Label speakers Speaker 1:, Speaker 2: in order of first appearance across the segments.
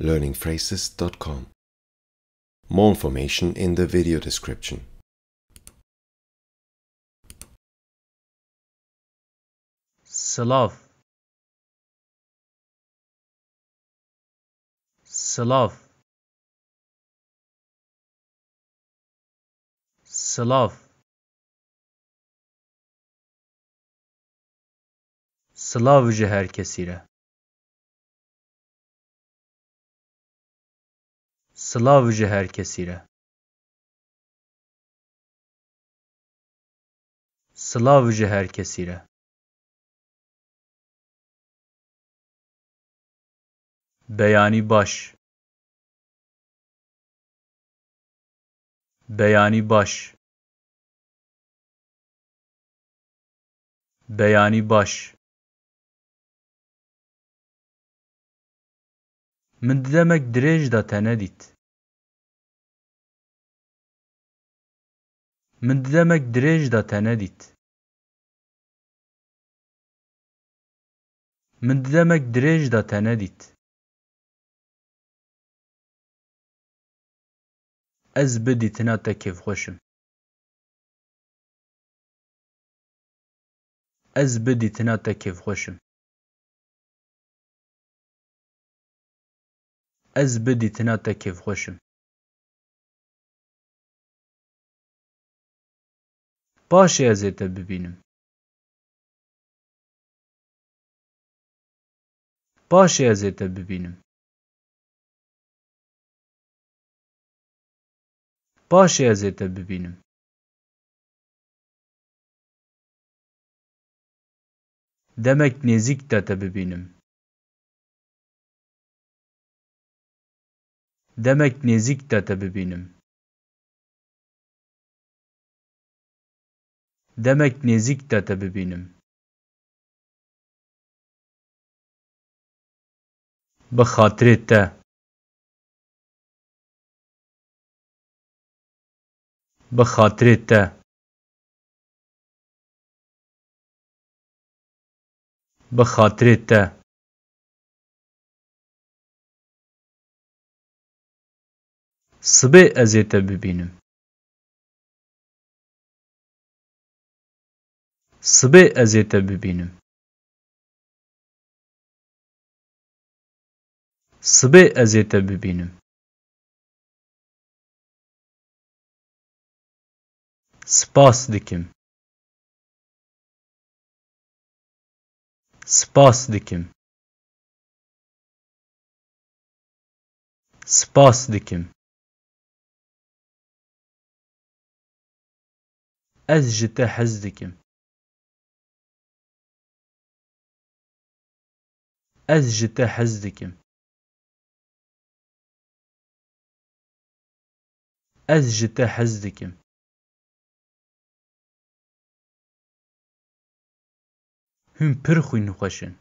Speaker 1: learningphrases.com. More information in the video description. Slav Slav Slav Slavcı herkesiyle Slavce herkesiyle. Slavce herkesiyle. Beyani baş. Beyani baş. Beyani baş. Min demek dirêj da te من دمك درج دا تنديت من دمك درج دا تنديت از بدي تنا تكيف خوشم از بدي تنا تكيف خوشم از بدي تنا تكيف خوشم باشی از ده ببینم. باشی از ده ببینم. باشی demek nezik de de Demek nezik de de demek nêzik de te bibînim. Bi xatirê te Bi xatirê te Bi xatirê te Sibê ez ê te bibînim. سبەی أزيت ببينم سبەی أزيت ببينم سپاس دکم سپاس دکم سپاس دکم ئەس ji از جته حزدكم از جته حزدكم هم پرخوی نخوشن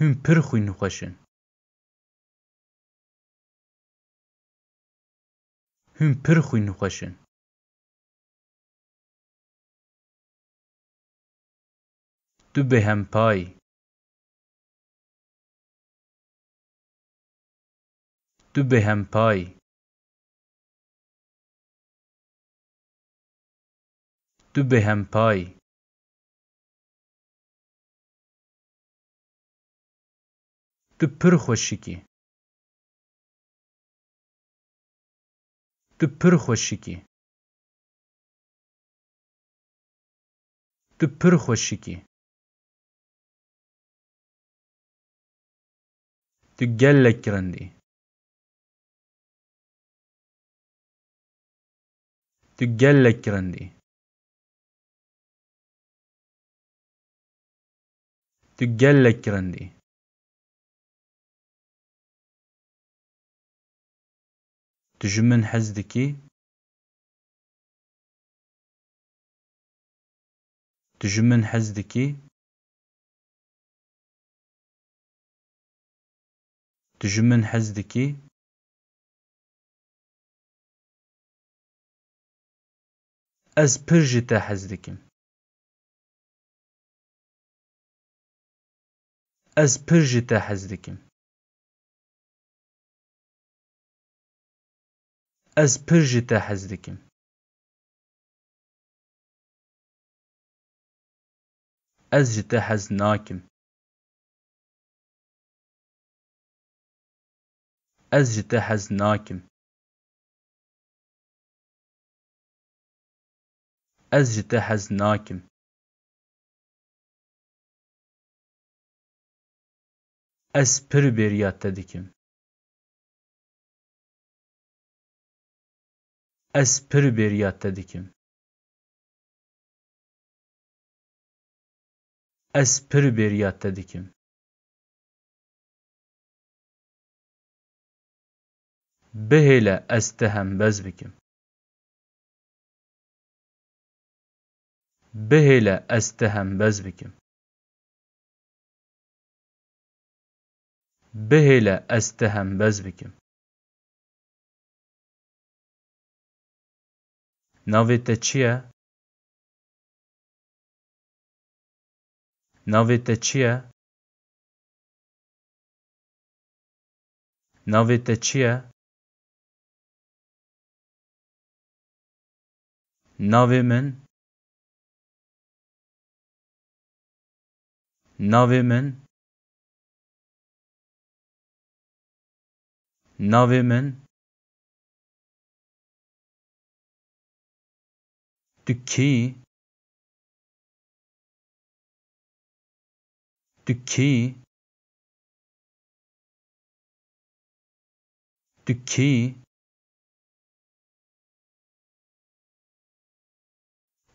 Speaker 1: هم پرخوی نخوشن هم پرخوی نخوشن Dubbehempai. Dubbehempai. Dubbehempai. Tu pir xweşikî. Tu pir xweşikî. Tu pir xweşikî. لك لك تقلكرندي تقلكرندي تقلكرندي تجمن حزدكي تجمن حزدكي تجمن حزدكي از پرژی تا حزدکیم از پرژی تا از پرژی تا از جتا حزناکیم Ez ji te hez nakim. Ez ji te hez nakim. Ez pir bêriya te dikim. Ez pir bêriya te dikim. Ez pir bêriya te بهله استهم بز بکم بهله استهم بز بکم بهله استهم بز بکم ناوێت چیه چییە؟ چیه te چیه؟ Navimin Navimin Navimin Dükki Dükki Dükki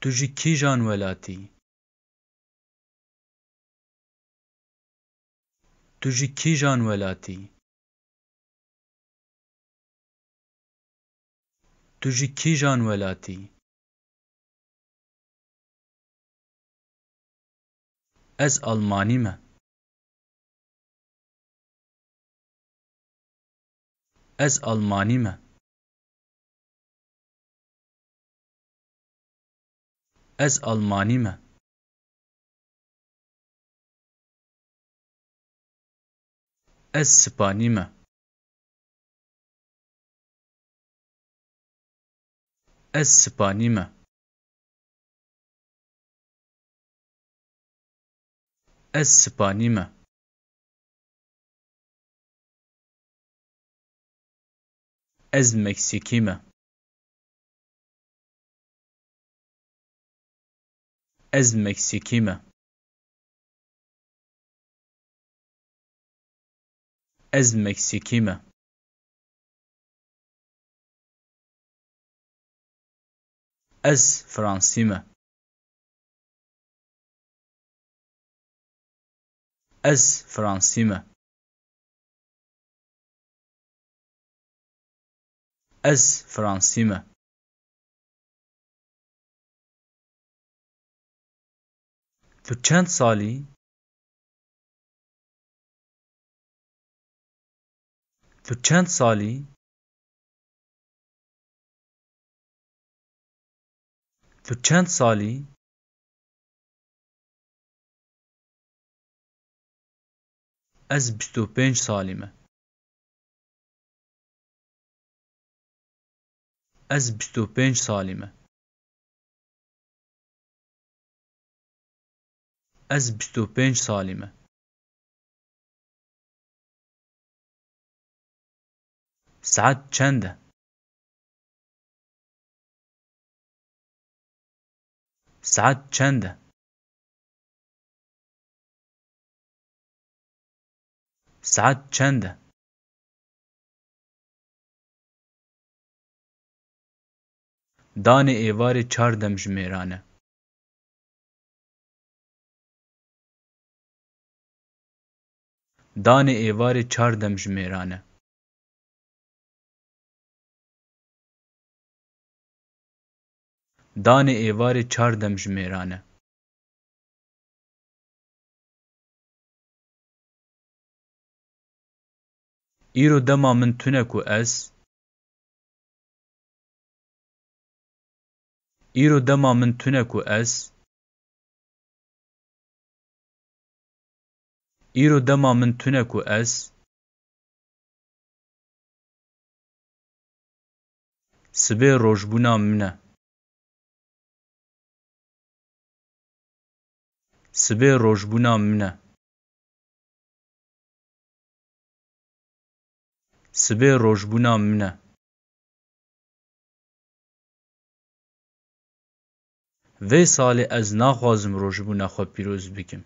Speaker 1: Tu ji kîjan welatî? Tu ji kîjan welatî? Tu ji kîjan welatî? Ez almanî me. Ez almanî me. Ez Almanî me. Ez Spanî me. Ez Spanî me. Ez Spanî me. Ez Meksikî me. از مكسيكي از مكسيكي از فرانسي از فرانسي از فرانسي تو چند سالی؟ تو چند سالی؟ تو چند سالی؟ از بیست و پنج سالیمه از بیست و پنج سالمه از 25 سالیمه. ساعت چنده؟ ساعت چنده؟ ساعت چنده؟ دانه ایوار چاردم جمیرانه Danê êvarê çar dem ji mêran e. Danê êvarê çar dem ji mêran e. Îro dema min tune ku ez Îro dema min tune ku ez îro dema min tune ku ez sibê rojbûna min e sibê rojbûna min e sibê rojbûna min e vê salê ez naxwazim rojbûna xwe pîroz bikim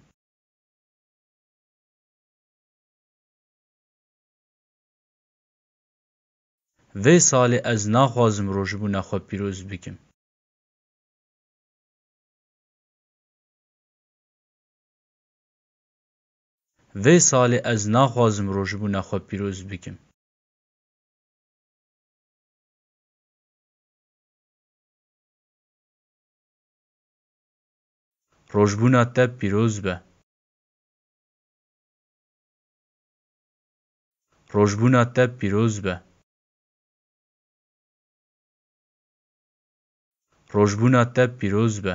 Speaker 1: وی سالی از نخوازم روش بو پیروز بکم. وی سالی از نخوازم روش بو پیروز بکم. روش بو نتب پیروز به. روش پیروز به. ڕۆژبوونا te pîroz be.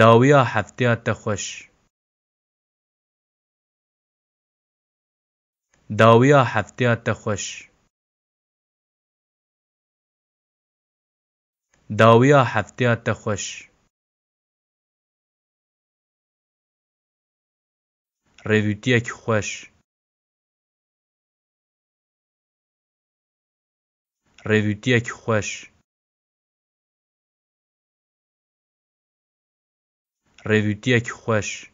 Speaker 1: Dawiya hefteya te xweş. Dawiya hefteya te xweş. Dawiya hefteya te xweş. Rêvîtiyekî xweş. ریویتی اک خوش ریویتی اک خوش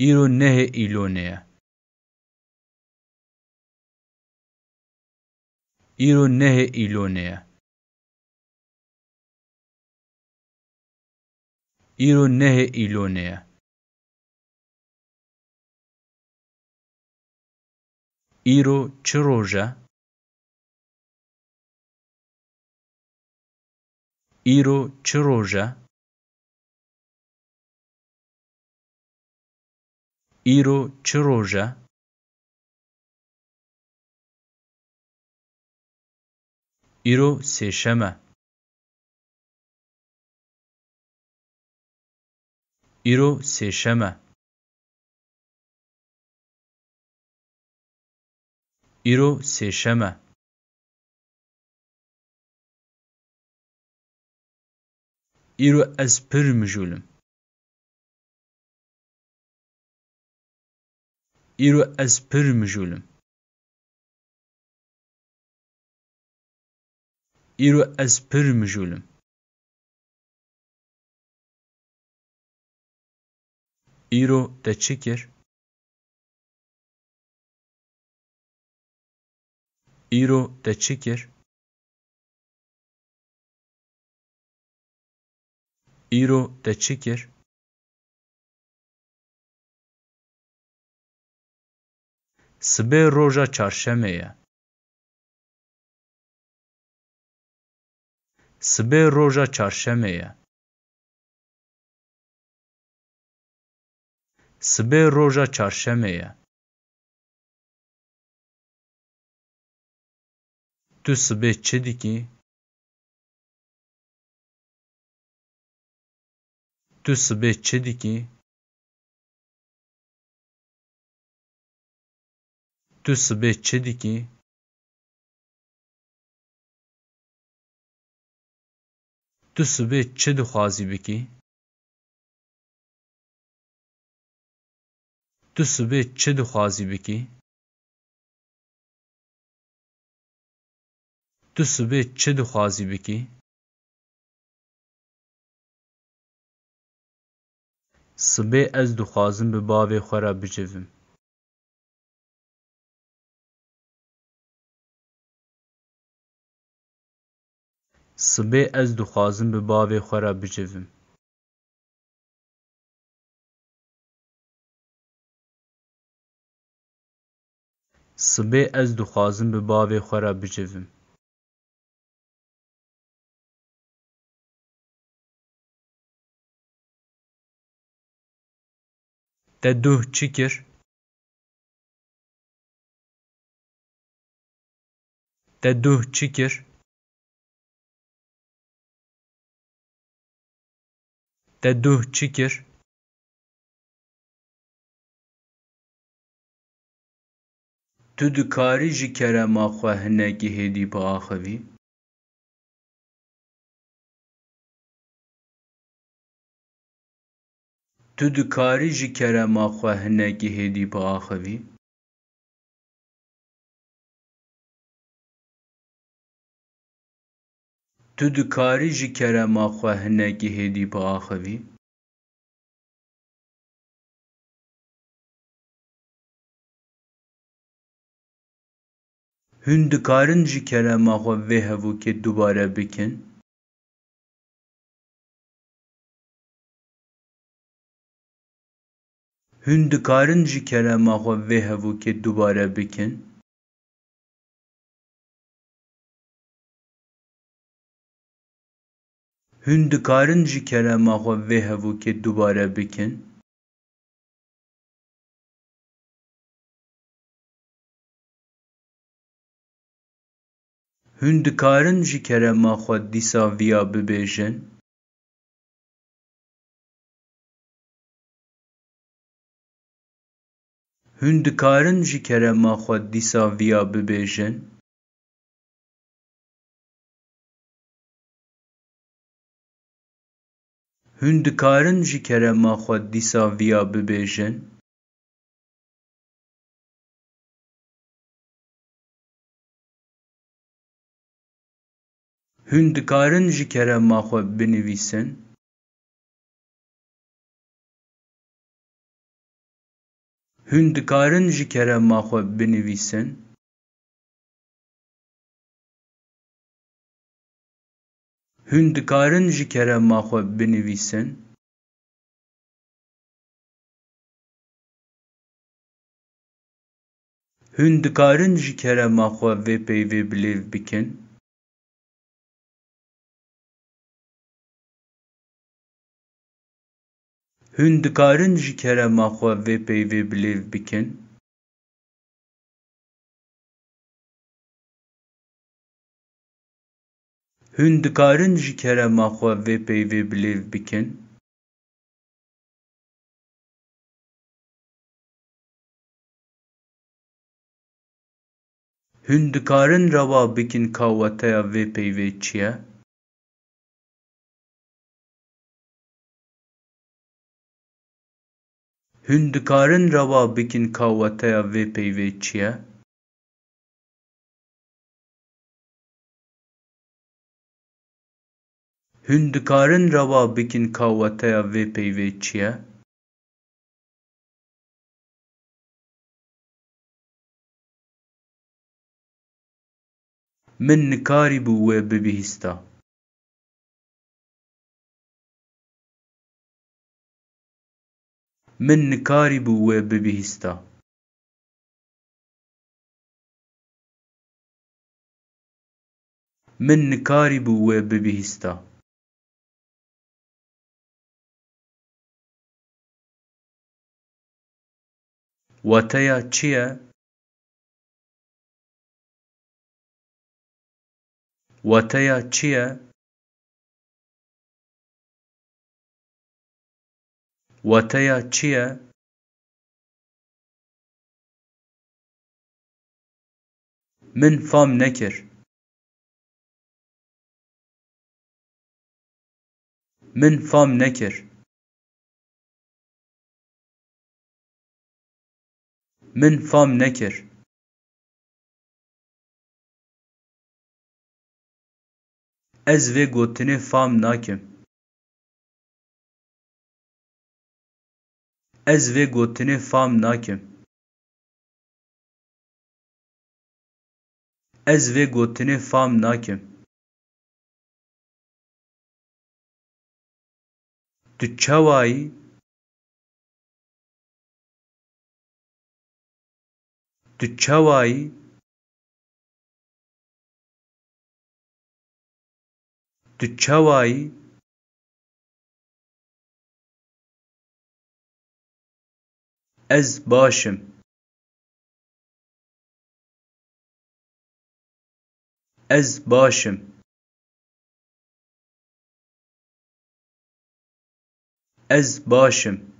Speaker 1: ایرو نه ایلو نه ایرو نه ایلو نه ایرو نه ایلو Iro çi iro e? iro çi iro sechama, iro sechama. îro sêşem e. Îro ez pir mijûl im. Îro ez pir mijûl im. Îro ez pir mijûl Îro te çi kir? Iro de Chikir Iro de Chikir Sibê roja çarşemeye. Sibê roja çarşemeye. Sibê roja çarşemeye. Tu sibê çi dikî? Tu sibê çi dikî? Tu sibê çi dikî? Tu sibê çi dixwazî bikî? Tu sibê çi dixwazî bikî? Sibê ez dixwazim bi bavê xwe re bicivim. Sibê ez dixwazim bi bavê xwe re bicivim. Sibê ez dixwazim bi bavê xwe re bicivim. Dedduh çikir. Dedduh çikir. Dedduh çikir. Tüdükari dikarî ji kerema xwe hinekî hêdî Tu dikarî ji kerema xwe hinekî hêdî bi Tu dikarî ji kerema xwe hinekî hêdî Hûn dikarin ji kerema xwe vê hevokê dubare bikin? هند کارن جی کلام به که دوباره بکن هند کارن جی کلام به که دوباره بکن هند کارن جی کلام خو دیسا ویا ببیشن هن دکارن جی ما خود دیسا ویا ببیشن هن دکارن جی ما خود دیسا ویا ببیشن هن دکارن جی ما خود بنویسن Hûn dikarin ji kerema xwe binivîsin Hûn dikarin ji kerema xwe binivîsin Hûn dikarin ji kerema xwe vê peyvê bilêv bikin Hûn dikarin ji kerema xwe vê peyvê bilêv bikin? Hûn dikarin ji kerema xwe vê peyvê bilêv bikin? Hûn dikarin bikin ka weteya vê peyvê Hûn dikarin rewa bikin ka wateya vê peyvê çi ye? Hûn dikarin rewa bikin ka wateya vê peyvê çi ye? Min min nikarî bû wê bibihîsta min nikarî bû wê bibihîsta Wateya çi ye? Wateya çi ye? وەتەیە چییە؟ من فام نەکرد. من فام نەکرد. من فام نەکرد. ez vê gotinê fam nakim Ez vê gotinê fehm nakim. Ez vê gotinê fam nakim. Tu çawa yî? Tu Tu çawa ez baş im ez baş im ez baş im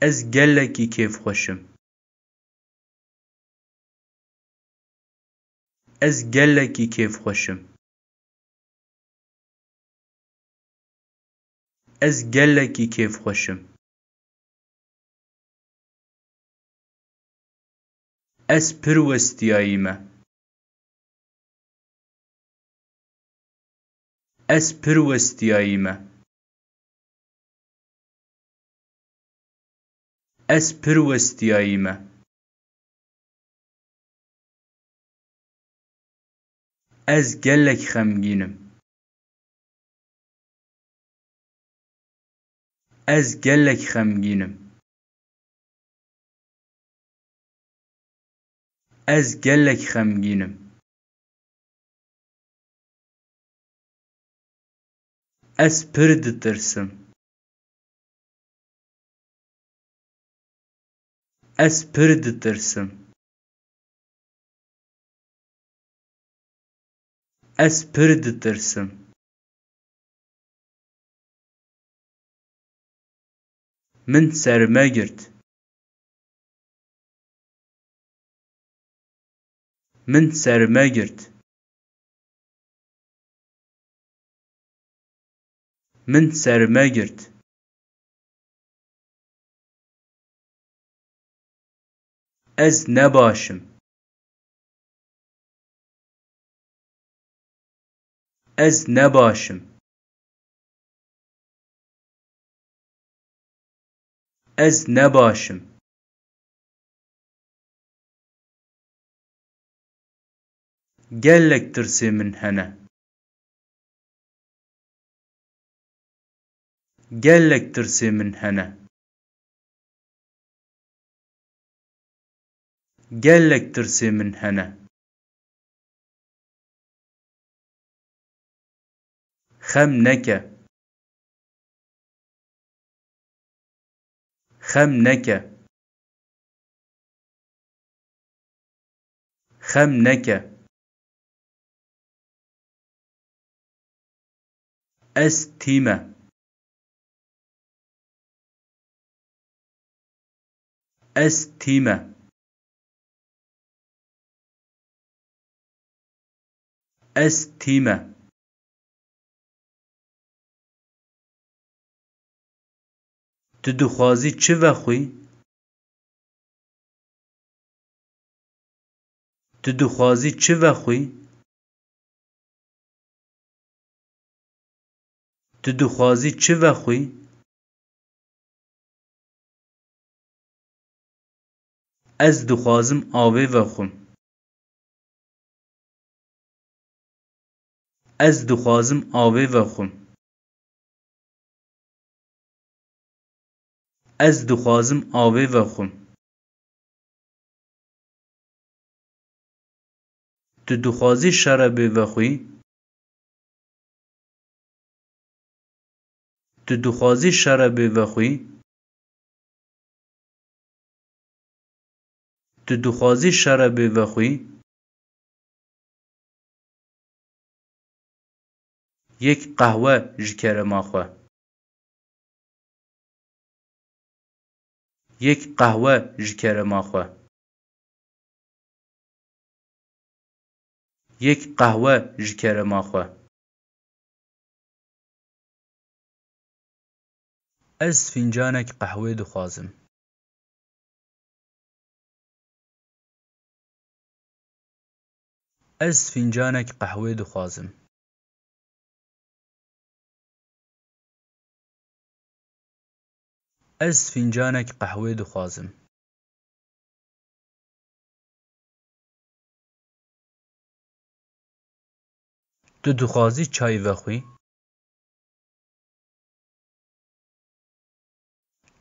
Speaker 1: ez gelekî kêfxweş im ez gelekî kêfxweş im ez gelekî kêfxweş im. Ez pir westiyayî me. Ez pir westiyayî me. Ez pir westiyayî me. Ez gelek xemgîn im. ez gelek xemgînim. Ez gelek xemgînim. Ez pir ditirsim. Ez pir ditirsim. Ez pir ditirsim. min serime girt. Min serime girt. Min serime girt. Ez ne başım. Ez ne başım. ez nebaşim gelek tirsê min hene gelek tirsê min hene gelek tirsê min hene xem neke خمنك خمنك أستمة أستمة أستمة تو دخوازی چه وخوی؟ تو دخوازی چه وخوی؟ تو دخوازی چه وخوی؟ از دخوازم آوی وخوم از دخوازم آوی وخوم از دخوازم آوه و خم. تو دخوازی شراب و خوی. تو دخوازی شراب و خوی. تو دخوازی و خوی. یک قهوه جکر ما یک قهوه جکر ماخوا یک قهوه جکر ماخوا از فنجانک قهوه دخوازم از فنجانک قهوه دخوازم از فنجانک قهوه دو دو دو چای و خوی.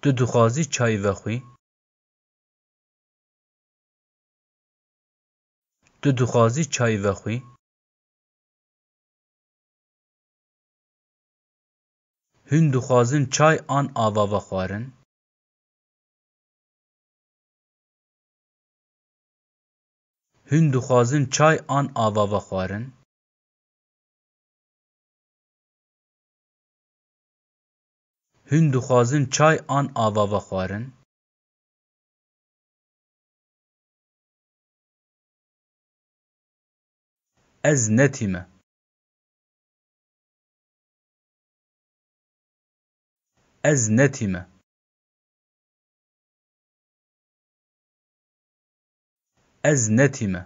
Speaker 1: دو دو چای و خوی. دو دو چای و خوی. Hûn dixwazin çay an avava vexwarin Hûn dixwazin çay an avava vexwarin Hûn dixwazin çay an avava vexwarin Ez netime أزنتما نتیمه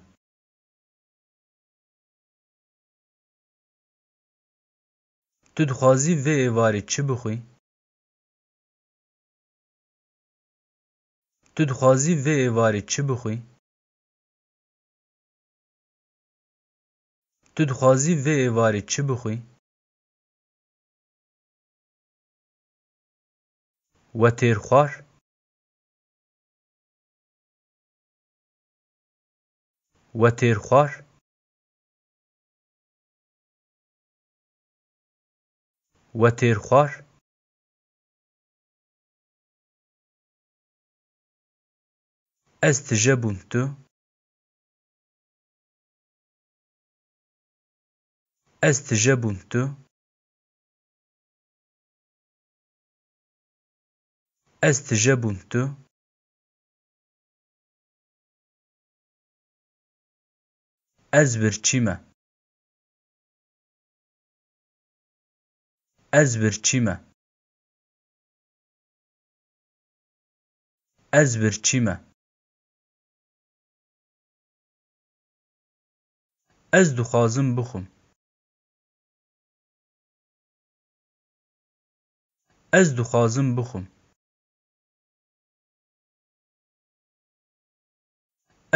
Speaker 1: تو دخوازی و ایواری چی بخوی؟ تو دخوازی و ایواری چی بخوی؟ تو دخوازی و ایواری چی بخوی؟ وتيرخوار وتيرخوار وتيرخوار استجابم تو استجابم تو ad d-tejjabmt. Ez birçîme. Ez birçîme. Ez birçîme. Ez dixwazim bixwim. Ez dixwazim bixwim.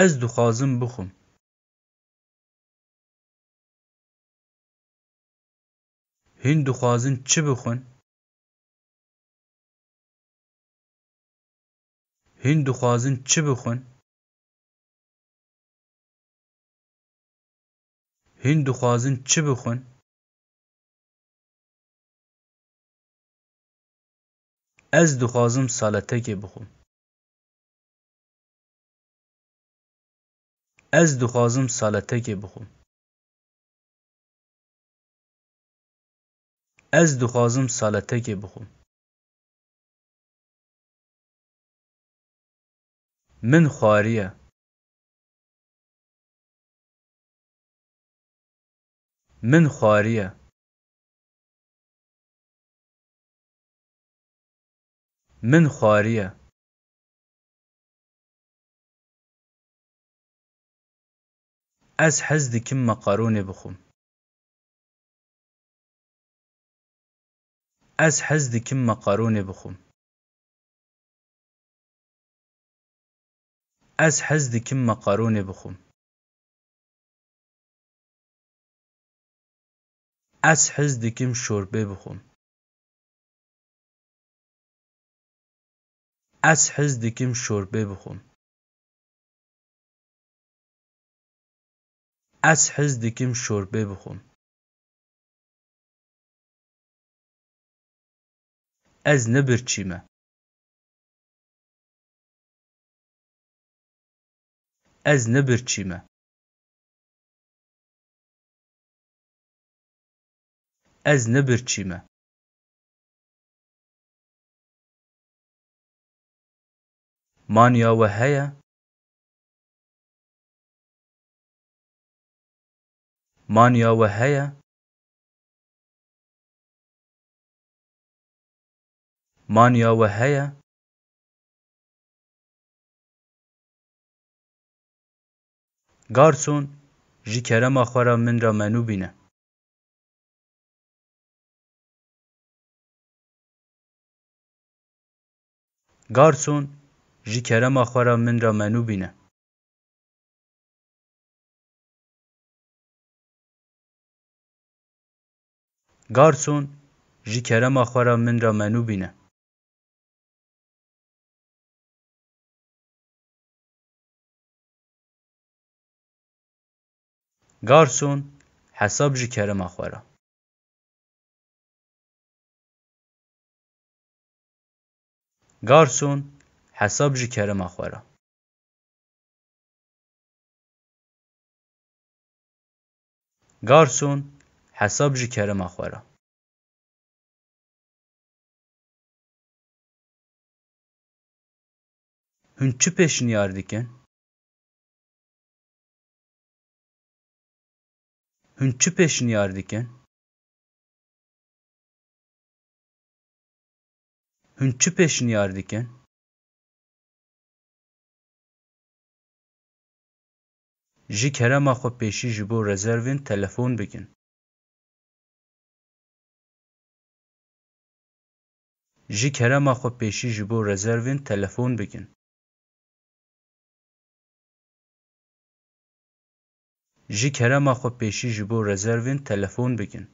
Speaker 1: از دو خازم بخون هند خازم چی بخون هند خازم چی بخون هند خازم چی بخون از دو خازم سلطه Ez dixwazim saletekê bixwim. Ez dixwazim saletekê bixwim. Min xwariye. Min xwariye. Min xwariye. از حز دکم مقارونه بخوم از حز دکم مقارونه بخوم از حز دکم مقارونه بخوم از حز دکم شوربه بخوم از حز دکم شوربه بخوم از حز دکیم شربه بخون از نبرچیمه از نبرچیمه از نبرچیمه مانیا و هیا مانیا و هیا مانیا و گارسون جی کرم آخورا من را منو بینه گارسون جی کرم آخورا من را منو بینه گارسون جی کرم من را منو بینه. گارسون حساب جی کرم گارسون حساب جی کرم گارسون حساب جیکره ما خورا. هن چه پیش نیاردی کن؟ هن چه پیش نیاردی کن؟ هن پیش نیاردی جی خو پیشی جبو رزروین تلفون بگین. جی کرم خو پیشی جبو رزروین تلفون بگین. جی کرم خو پیشی جبو رزروین تلفون بگین.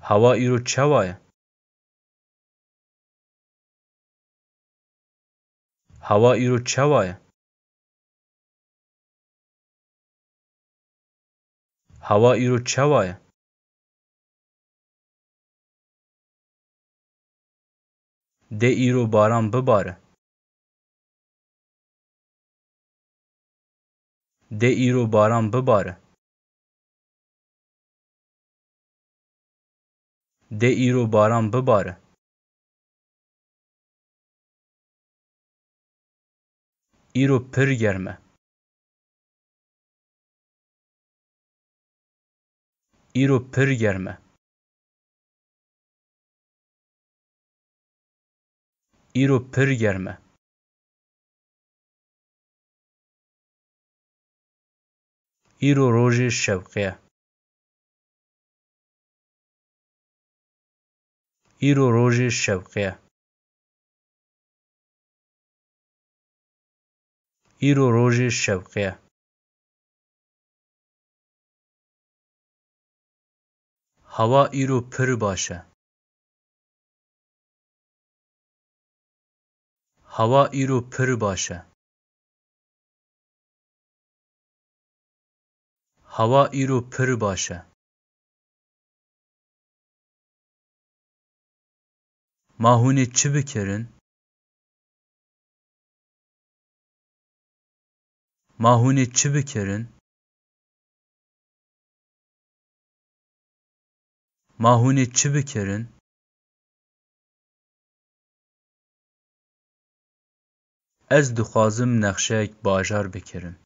Speaker 1: هوا ایرو چوایا؟ هوا ایرو چوایا؟ ای رو چاوایە د ایرو باران بباره د ایرو باران بباره د ایرو باران بباره رو پر گرمه؟ Iru Pürgerme Iru Pürgerme Iru Roje Şevkiye Iru Roje Şevkiye Iru Roje Şevkiye Hava îro pir baş Hava îro pir baş Hava îro pir baş Mahuni Ma Mahuni çi bikerin? Ma Mahuni Çubiker'in Ez duhazım nexşeyek bajar bikirim.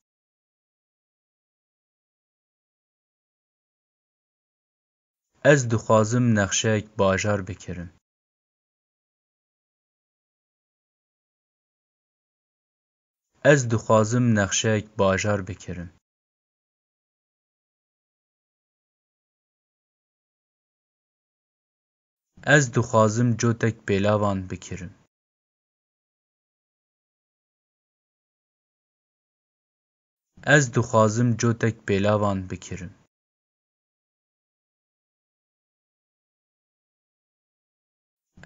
Speaker 1: Ez duhazım nexşeyek bajar bikirim. Ez duhazım nexşeyek bajar bikirim. Ez duhazım cotek belavan bikirim. Ez duhazım cotek belavan bikirim.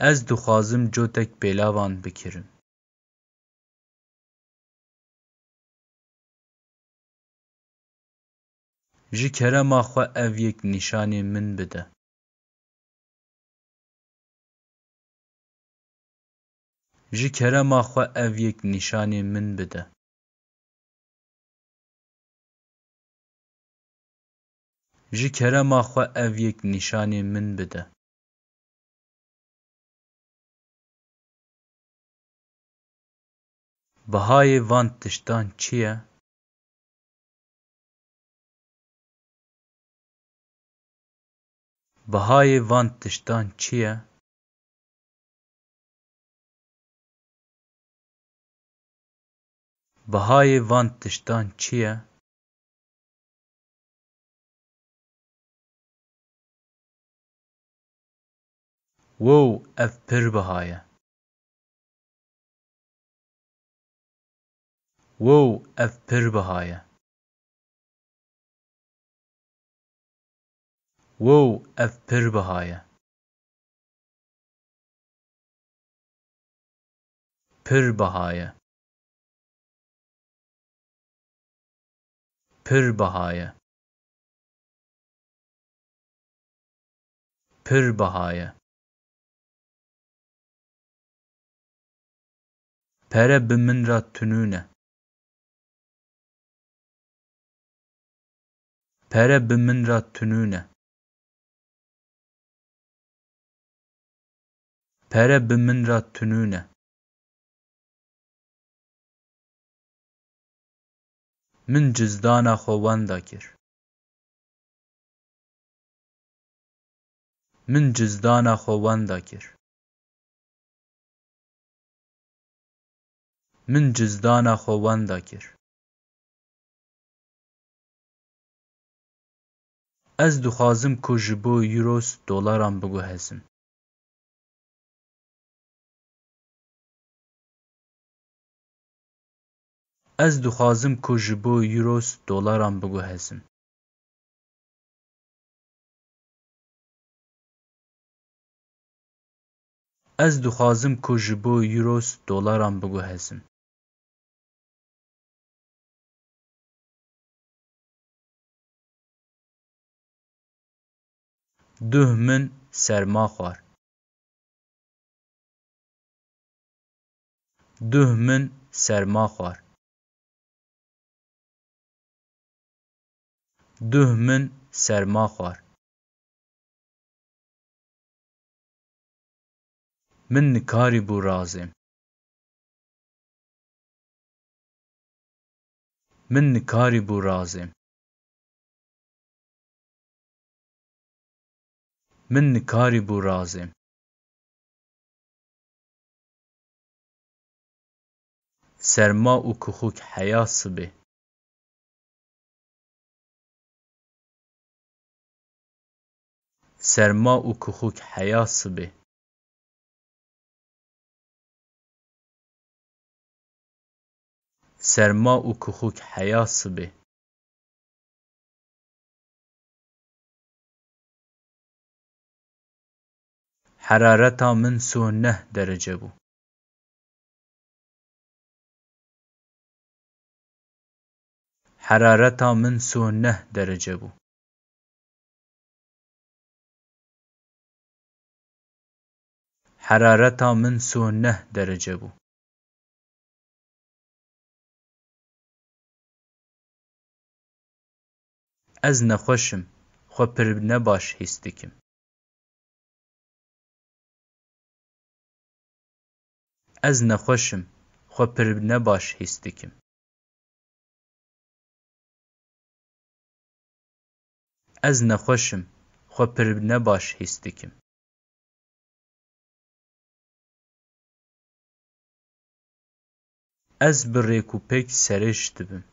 Speaker 1: Ez duhazım cotek belavan bikirim. Ji kerema xwe ev yek nîşanê min bide. جی کرما خو او یک نشان من بده جی کرما خو او یک نشان من بده بهای وان تشتان چیه؟ بهای وان تشتان چیه؟ بهاي فان تشتان تشيا وو اف بر بهاي وو اف پڕ بهاي وو اف پڕ بهاي پڕ بهاي pürbahaya pürbahaya pere bi min ra tunûne pere bi min ra pere bi min min cizdana xwe wenda kir. Min cizdana xwe wenda kir. Min cizdana xwe wenda kir. Ez dixwazim ku ji Ez dixwazim ku ji bo Euros dolaran biguhezim. Ez dixwazim ku ji bo Euros dolaran biguhezim. duh min serma xwar duh min serma xwar duh min serma xwar min nikarî bû razê min nikarî bû razê min nikarî bû razê serma û kuxuk heya سرما و کخوک حیاس سرما و کخوک حیاس حرارتا من سو درجه بو حرارتا من سو نه درجه بو حرارتا من سو نه درجه بو از نخوشم خو پر نباش هستکم از نخوشم خو پر نباش هستکم از نخوشم خو پر نباش هستکم Ez bi rêkûpêk serêj dibim.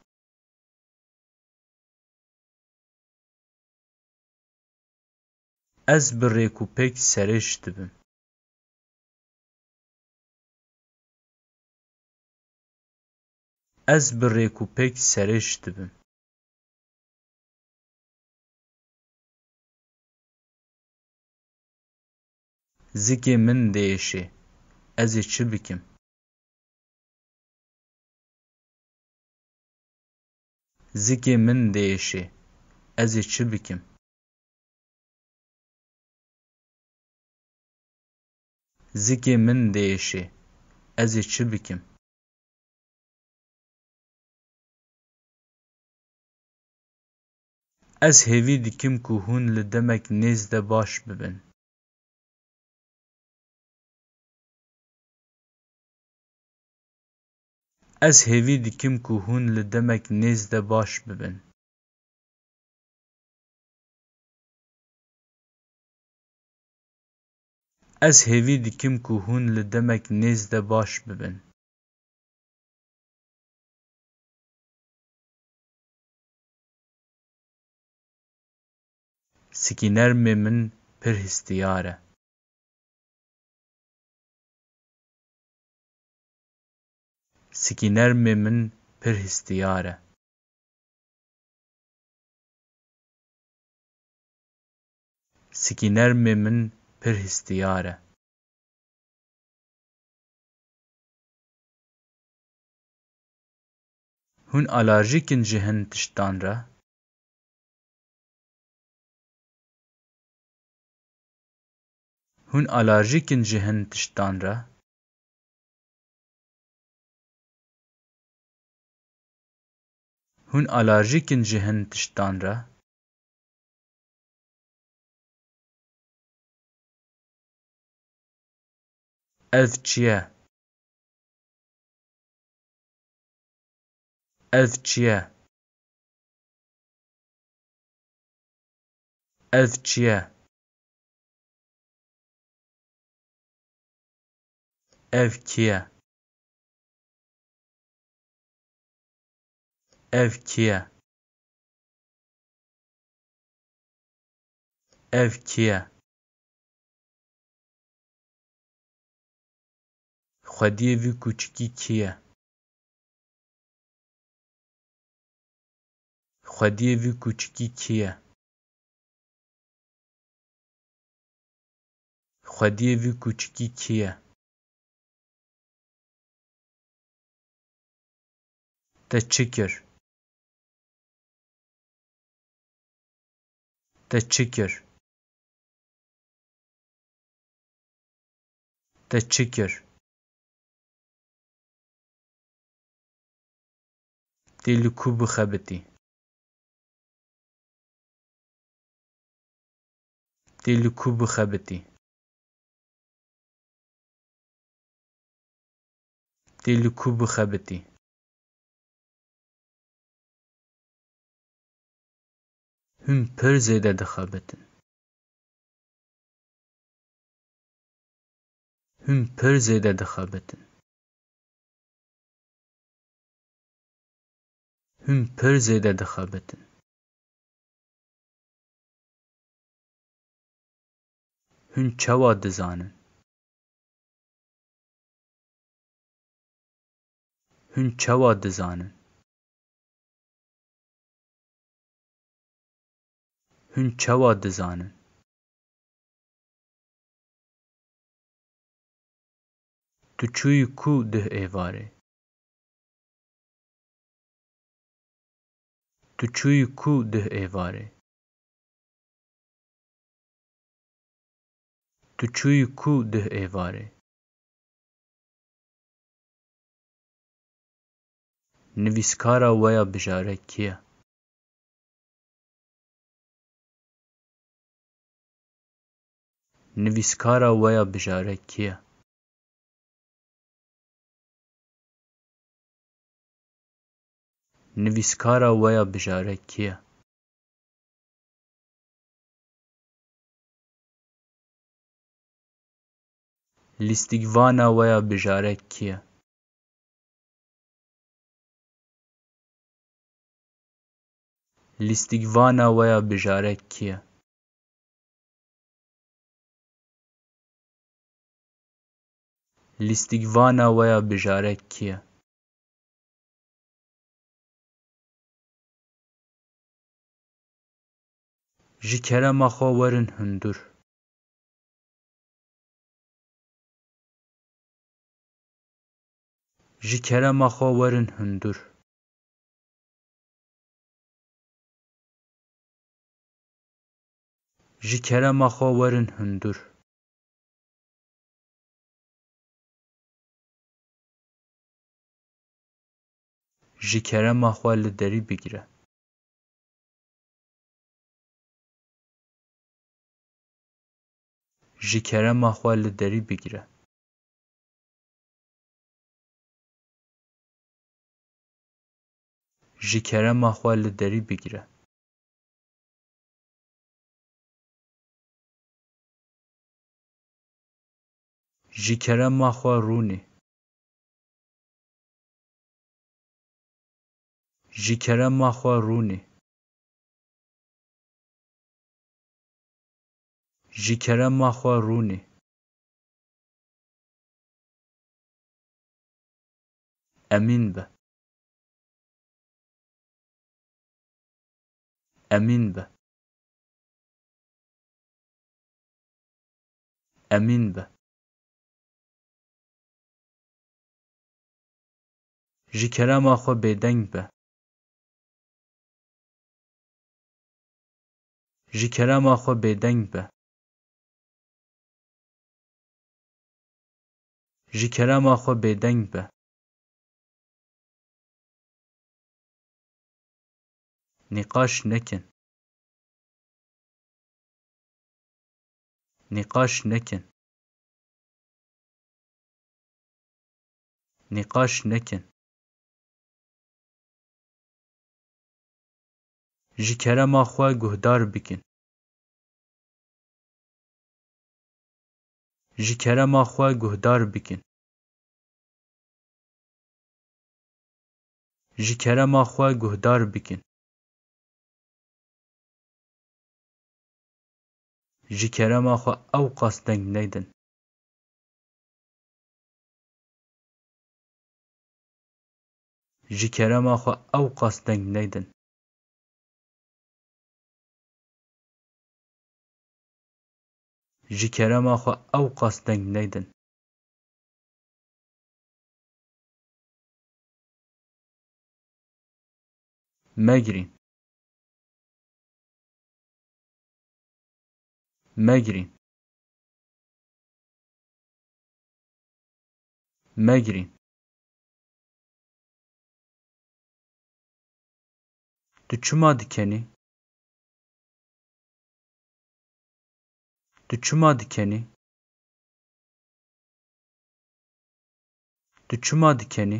Speaker 1: Ez bi rêkûpêk serêj dibim. Ez bi rêkûpêk serêj dibim. Zikê min ez ê bikim? zikê min diêşe ez ê çi bikim zikê min diêşe ez ê çi bikim ez hêvî dikim ku li demek nêz baş bibin Ez hêvî dikim ku hûn li demek nêz baş bibin. Ez hêvî dikim ku hûn li demek nêz baş bibin. Sikînermê min pir hestiyar Sikîner mê min pir hestiyar e. Sikîner mê min pir hestiyar e. Hûn alerjîk in ji Hun alerjikin in ji hin tiştan re? Ev çi Ev çi Ev çi Ev kiye? ev kیه ev kیه خودی وی کوچکی کیه خودی وی کوچکی کیه خودی وی کوچکی کیه te çikir تشكر تشكر تلكو بخبتي تلكو بخبتي تلكو بخبتي Hûn pir zêde dixebitin. Hûn pir zêde dixebitin. Hûn pir zêde dixebitin. Hûn çawa dizanin? Hûn çawa dizanin? hûn çawa dizanin? Tu çûyî ku dih êvarê? Tu çûyî ku dih êvarê? Tu çûyî ku dih êvarê? Nivîskara weya bijare kî ye? نویسکارا ویا بجاره کیه؟ نویسکارا ویا بجاره کیه؟ لیستگوانا ویا بجاره کیه؟ لیستگوانا ویا بجاره کیه؟ Lîstikvana we ya bijarek kî ye? Ji kerema xwe werin hundir. hündür. Jikere xwe werin hundir. ژیکره مخوال دری بگیره. ژیکره مخوال دری بگیره. ژیکره مخوال دری بگیره. ژیکره مخوال رونی. جیکره ما رونی جیکره ما رونی امین به امین به امین به جیکره ما خو به ji kerema xwe bêdeng be. Ji kerema xwe bêdeng be. Nîqaş nekin. Nîqaş nekin. Nîqaş nekin. ji kerema xwe guhdar bikin. ji kerema xwe guhdar bikin. ji kerema xwe guhdar bikin. ji kerema xwe ew qas deng nedin. ji kerema xwe ew qas deng nedin. ji kerema xwe ew qas deng nedin megirî megirî Düçüma dikeni Düçüma dikeni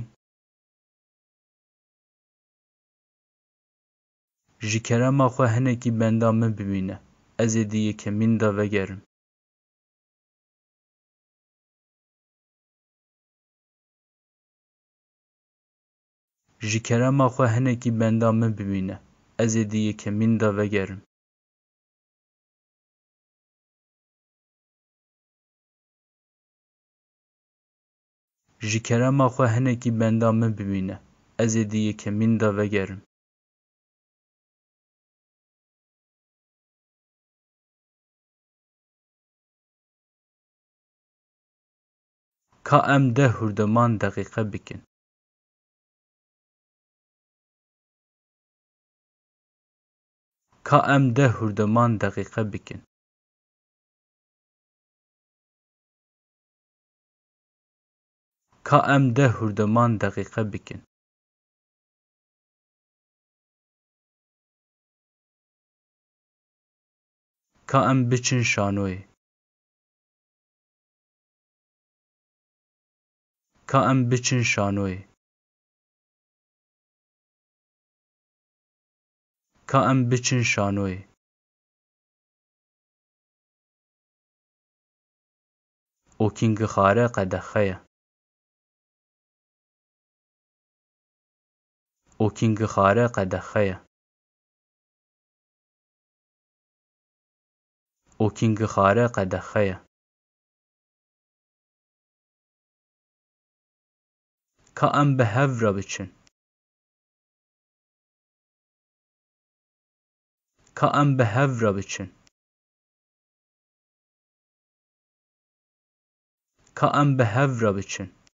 Speaker 1: Ji kerema xwe hinekî benda me bibîne ez ediye ke min de vegerim. Ji kerema xwe hinekî benda me bibîne ez ediye ke min de vegerim. ji kerema xwe hinekî benda min bibîne ez ê di yekemîn de vegerim ka em deh hurdeman deqîqe bikin ka em deh hurdeman deqîqe bikin ka em deh hûrdeman deqîqe bikin ka em biçin şanoyê ka em biçin şanoyê ka em biçin şanoyê û kîngixare qedexe ye او کینگ خاره قدخه او کینگ خاره قدخه که ام به هف را بچن که ام به هف را بچن که ام به هف را بچن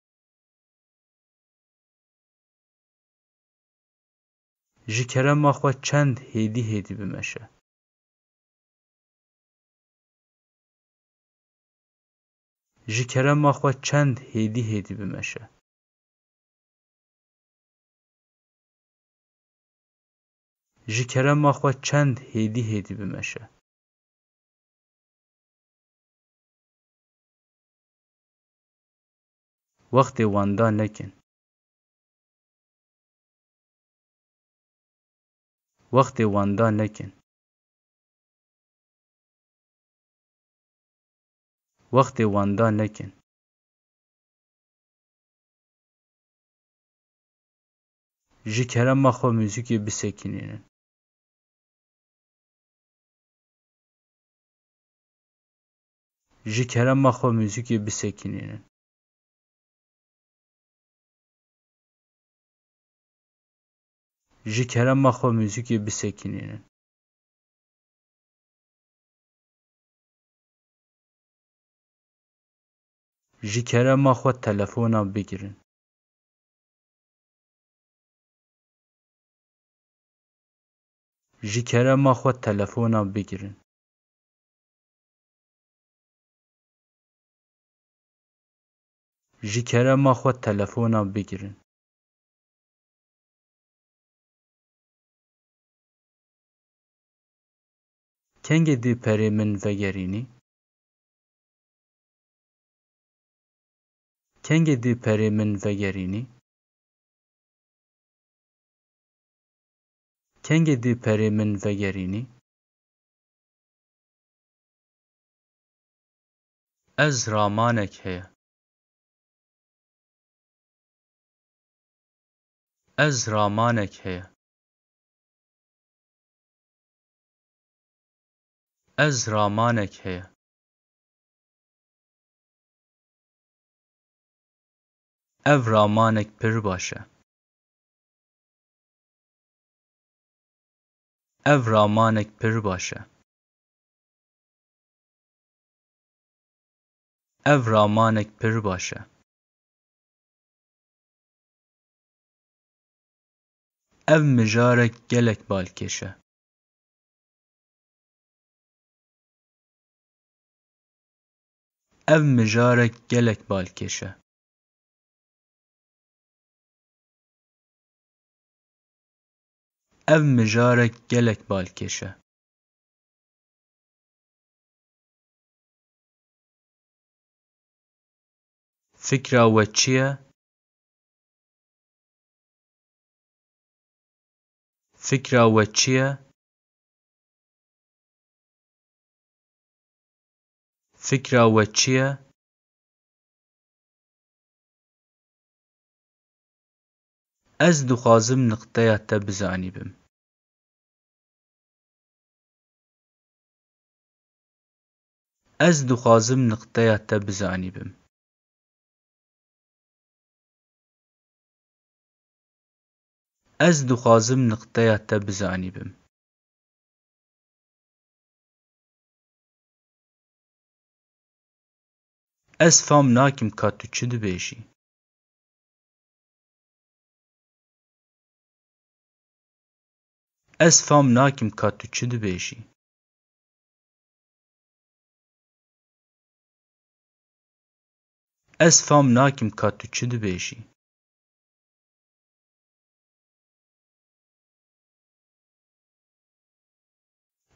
Speaker 1: جیکره مخوا چند هیدی هیدی بمشه. جیکره مخوا چند هیدی هیدی بمشه. جیکره مخوا چند هیدی هیدی بمشه. وقتی واندا نکن. wextê wenda nekin wextê wenda nekin ji kerema xwe muzîkê bisekînînin ji kerema xwe muzîkê bisekînînin جی کرم ما موزیکی بسکینین جی ما خو تلفونا بگیرن. جی ما تلفونا بگیرن. جی ما تلفونا بگیرن. Kengê dê perê min vegerînî? Kengê dê perê min vegerînî? Kengê dê perê min vegerînî? Ez ramanek heye. Ez ramanek heye. ez ramanekê heye Ev ramanek pir başa. Ev ramanek pir başa. Ev ramanek pir başa. Ev mijarek gelek balkêşe. ev mijarek gelek balkêş e. Ev mijarek gelek balkêş e. Fikra we çi ye? Fikra we çi ye? فكرة وە از ئەس دخوازم نقطەیە تە بم. از دخوازم نقطة تبزاني بم. از دخوازم نقطة تبزاني بم. از فام ناکم که چی دو بیشی؟ از فام ناکم که چی دو بیشی؟ از فام ناکم که چی دو بیشی؟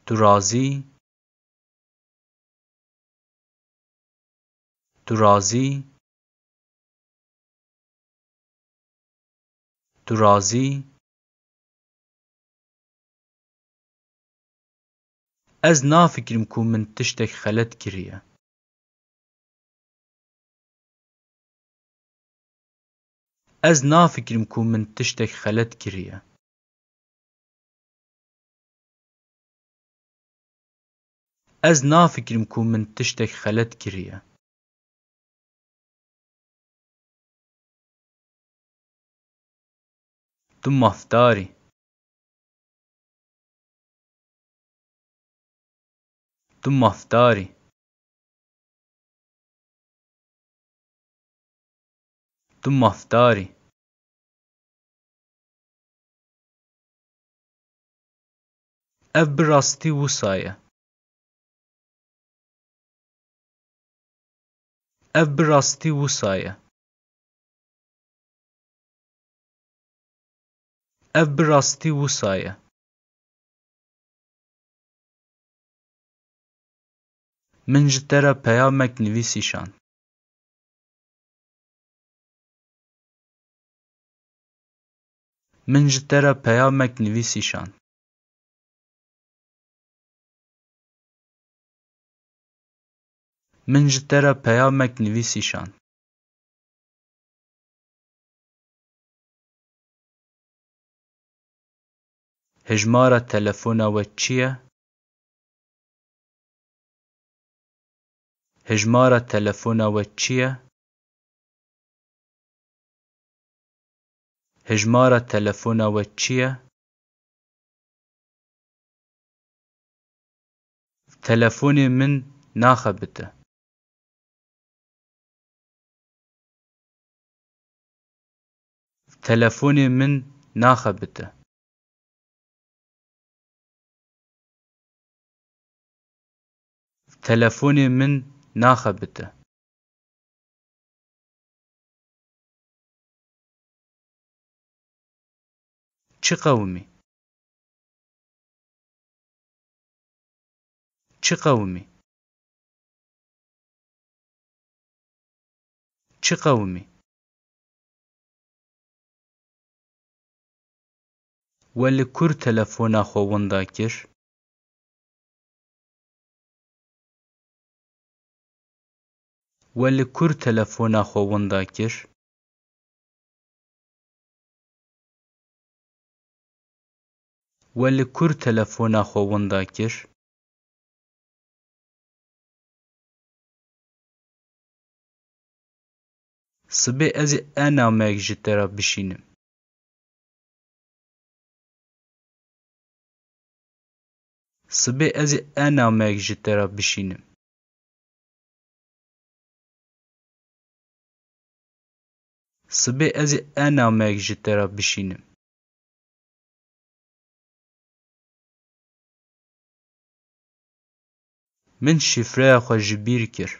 Speaker 1: تو تو راضی تو راضی از نا فکرم کو من تشتک خلط کریه از نا فکرم کو من تشتک خلط کریه از نا فکرم کو من تشتک خلط کریه ثم افطاري ثم افطاري ثم افطاري ابراستی وصايه ابراستی وصايه ev bi rastî wisa ye. Min ji te re peyamek nivîsî şand. Min ji te re peyamek nivîsî Min ji te re peyamek nivîsî هجمارة تلفونا چییە؟ هجمارة تلفونا چییە؟ هجمارة تلفونا چییە؟ تلفوني من ناخبته تلفوني من ناخبته Telefonu min naxebite. Çi qewimî? Çi qewimî? Çi qewimî? Welê kur telefona xwe kir? وەلی کوور تلفون خۆوەندا کر. ولی کوور تەلەفۆنا خۆوەندا کرد سبێ ئەزی ئەنامەیەک ji te re bişînim sibê ez ê enamek ji Sibê ez ê enamek ji te re bişînim. Min şîfreya xwe ji bîr kir.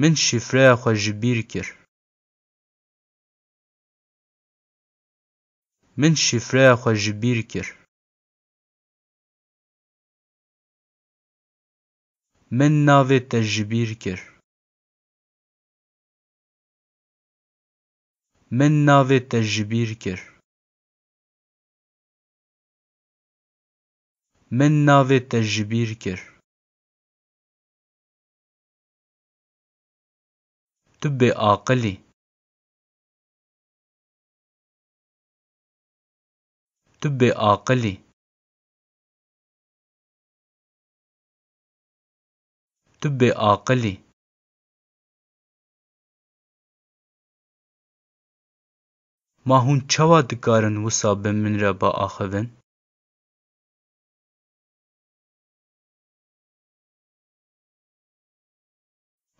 Speaker 1: Min şîfreya xwe ji bîr kir. Min şîfreya xwe ji bîr kir. Min navê te ji bîr kir. من ناوي تجبير كر من ناوي تجبير كر تبي عقلي تبي عقلي تبي عقلي ما هون چوا دکارن وسا به من را با آخوین؟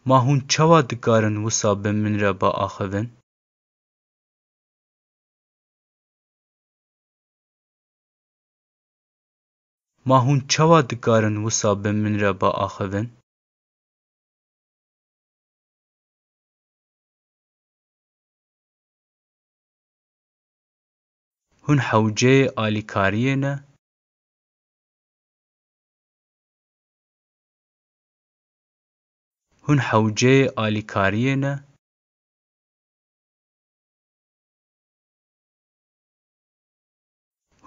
Speaker 1: ما هون چوا دکارن وسا به من را با آخوین؟ ما هون چوا دکارن وسا به من را با آخوین؟ هن حوجه آلیکارینه هن حوجه آلیکارینه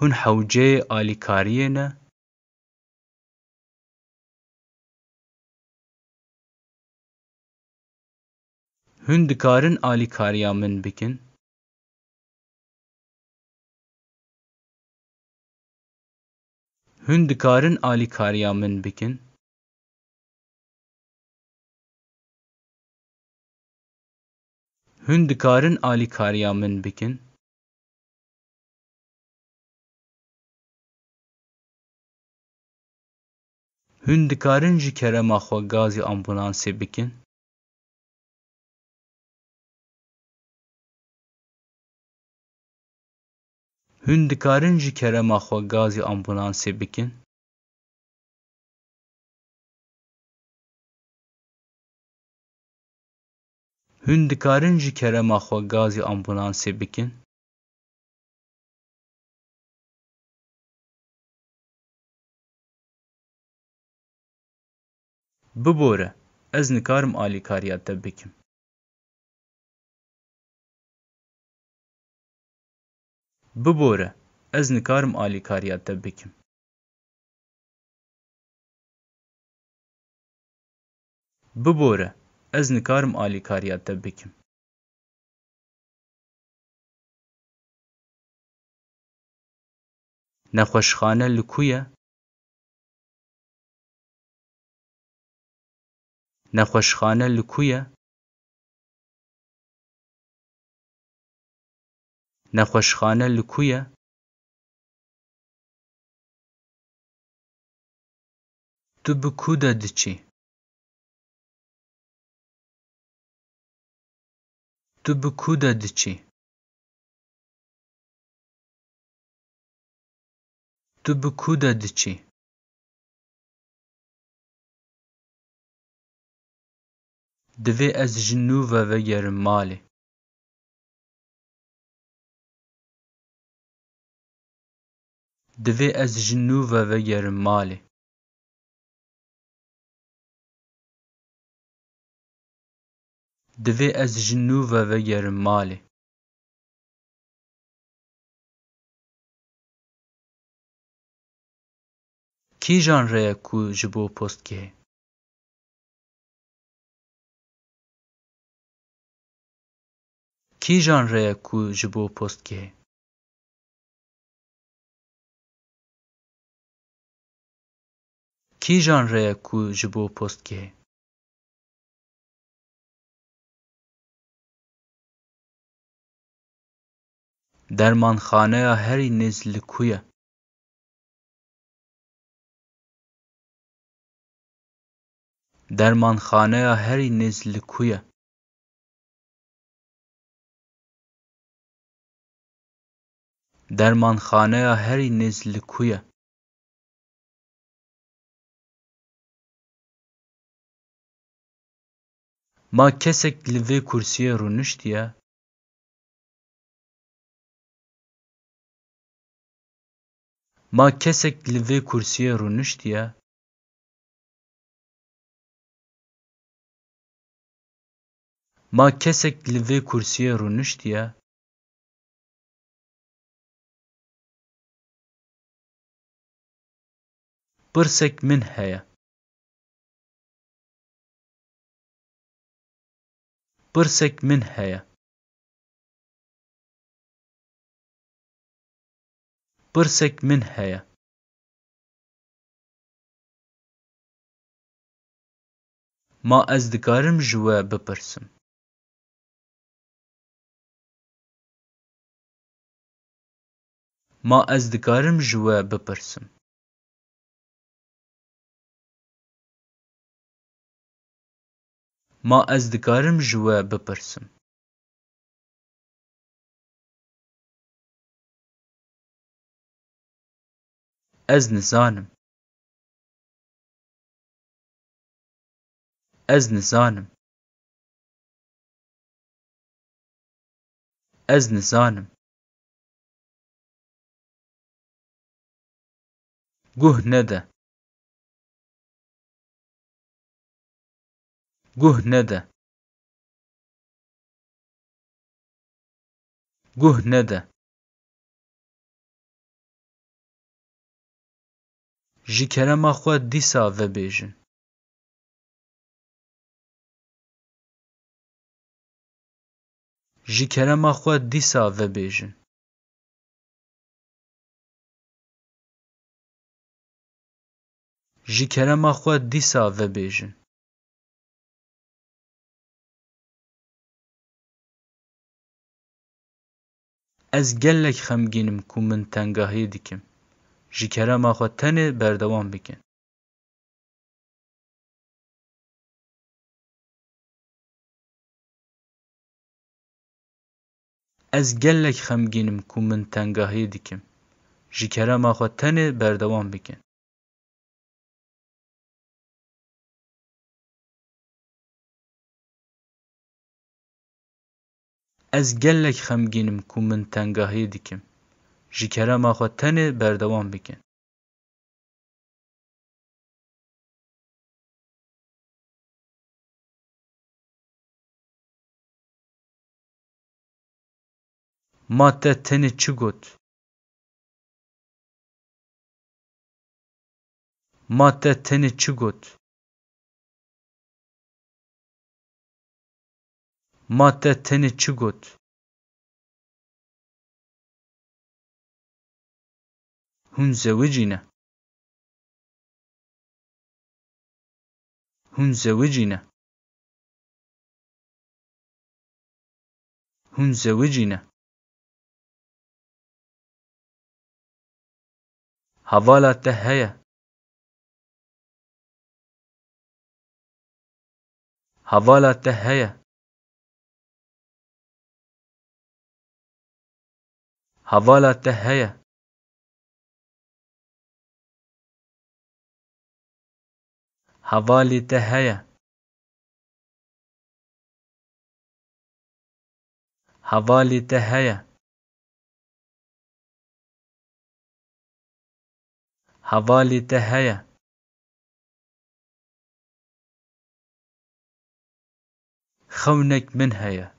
Speaker 1: هن حوجه آلیکارینه هن دکارن آلیکاریا من بکن Hündikarın dikarin alîkariya min bikin? Hûn dikarin alîkariya min bikin? Hûn dikarin ji kerema xwe gazî bikin? Hûn dikarin ji kerema xwe gazê ambûlansê bikin? Hûn dikarin ji kerema xwe gazê ambûlansê bikin? Bibore, ez nikarim alîkariya te bikim. Bibore, ez nikarim alîkariya te bikim. Bibore, ez nikarim alîkariya te bikim. Nexweşxane li ku ye? Nexweşxane li ku ye? نەخۆشخانە لوکویە Tu bi ku de diçî? Tu bi ku de diçî? Tu bi ku de diçî? Divê ez ji nû ve vegerim malê. Divê ez ji nû ve vegerim malê. Divê ez ji nû ve vegerim malê. Kîjan re ku ji bo postkê Kîjan re ku ji bo postkê کی جانر کو جبو پست کی درمان من خانه یا هری نیز لکویا در من خانه یا هری نیز لکویا در خانه یا نیز لکویا Ma kesek li vê kursiyê diye, Ma kesek li vê kursiyê diye, Ma kesek li vê kursiyê diye, Pirsek min heye برسك من هيا برسك من هيا ما أزدكارم دکارم ژوە بپرسم ما أزدكارم دکارم ژوە بپرسم ما از دکارم جوه بپرسم. از نزانم. از نزانم. از نزانم. گوه نده. گوه نده گوه نده جی کرم اخوه دی و بیجن جی کرم اخوه دی و بیجن جی کرم اخوه دی و بیجن از گلک خمگینم که من تنگاهی دیکم جیکره ما خواه تنه بردوام از گلک خمگینم که من تنگاهی دیکم جیکره ما خواه تنه بردوام از گلک خمگینم که من تنگاهی دیکم جی کرم آخوا تنه بکن ماده تنه چی گوت؟ ماده تنه چی گوت؟ ماده تنه چی گوت هون زوجینه هون زوجینه هون زوجینه حواله ته هيا حواله ته هيا هظالة تهية هظالي تهية هظالي تهية هظالي تهية خونك من هيا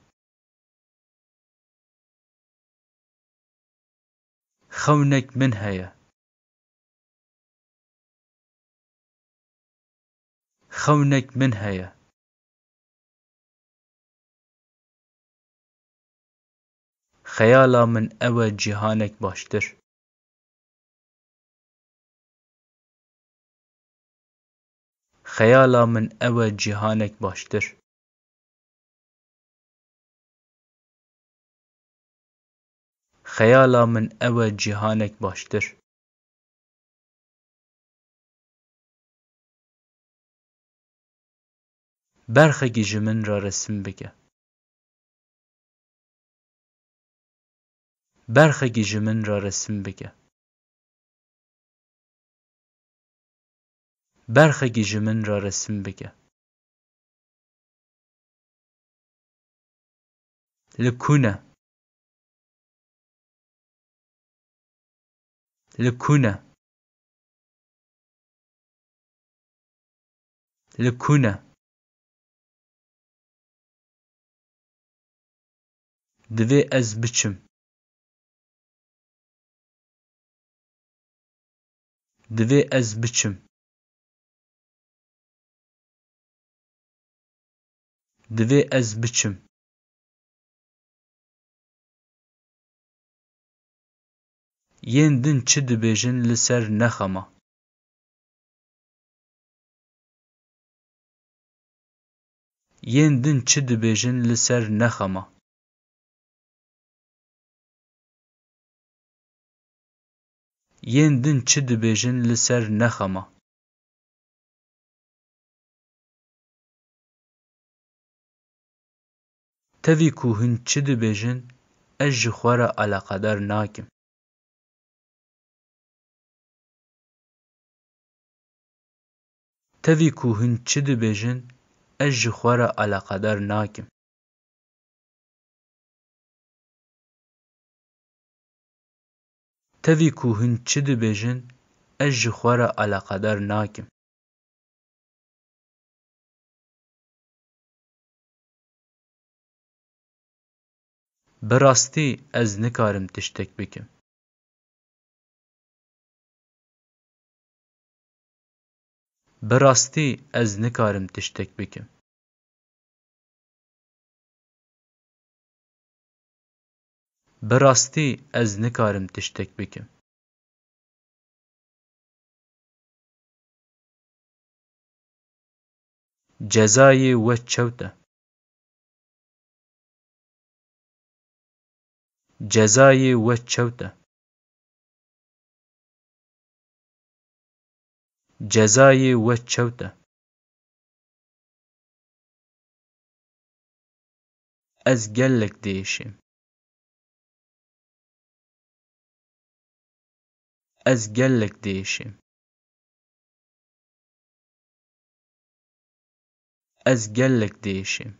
Speaker 1: xewnek min heye xewnek min heye xeyala min ew e cîhanek baştir xeyala min ew e Xeyala min ew e cîhanek baştir. berxekî ji resim bike berxekî ji min resim bike berxekî ji min resim bike li ku الكنى الكنى دەبێ ئەس بچم دەبێ ئەس بچم دەبێ ئەس بچم yên din çi dibêjin li ser nexema yên din çi dibêjin li ser nexema yên din çi dibêjin li ser nexema tevî ku hûn çi dibêjin ez ji xwe re aleqedar nakim Tevî ku hûn çi dibêjin ez ji xwe re eleqedar nakim. Tevî ku hûn çi dibêjin ez ji xwe re eleqedar nakim. Bi rastî ez nikarim tiştek bikim. Bi rastî ez nikarim tiştek bikim. Bi rastî ez nikarim tiştek bikim. Cezayê we çewt e. جزای و چوتا از گلک دیشم از گلک دیشم از گلک